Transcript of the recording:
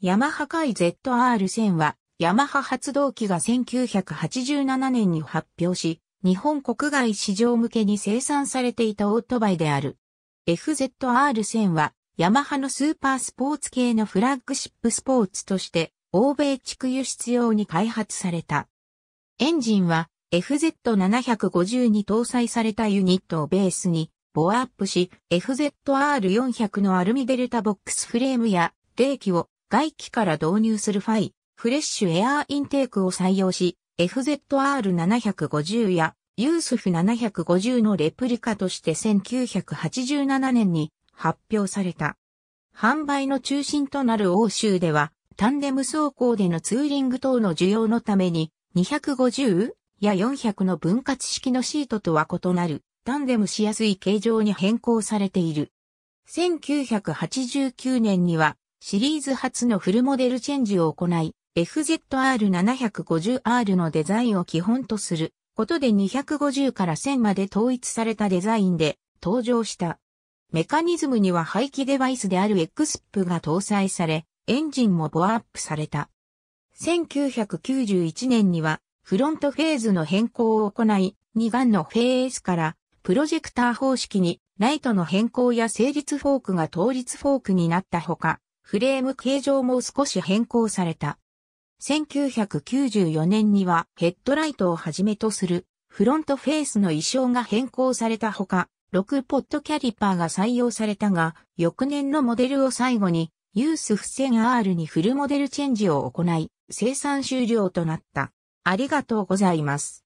ヤマハ海 ZR1000 は、ヤマハ発動機が1987年に発表し、日本国外市場向けに生産されていたオートバイである。FZR1000 は、ヤマハのスーパースポーツ系のフラッグシップスポーツとして、欧米地区輸出用に開発された。エンジンは、FZ750 に搭載されたユニットをベースに、ボアアップし、FZR400 のアルミデルタボックスフレームや、冷気を外機から導入するファイ、フレッシュエアーインテークを採用し、FZR750 やユースフ750のレプリカとして1987年に発表された。販売の中心となる欧州では、タンデム走行でのツーリング等の需要のために、250や400の分割式のシートとは異なる、タンデムしやすい形状に変更されている。1989年には、シリーズ初のフルモデルチェンジを行い、FZR750R のデザインを基本とすることで250から1000まで統一されたデザインで登場した。メカニズムには排気デバイスである XP が搭載され、エンジンもボアアップされた。1991年にはフロントフェーズの変更を行い、2眼のフェースからプロジェクター方式にライトの変更や成立フォークが倒立フォークになったほか、フレーム形状も少し変更された。1994年にはヘッドライトをはじめとするフロントフェースの衣装が変更されたほか、6ポッドキャリパーが採用されたが、翌年のモデルを最後に、ユース付箋 R にフルモデルチェンジを行い、生産終了となった。ありがとうございます。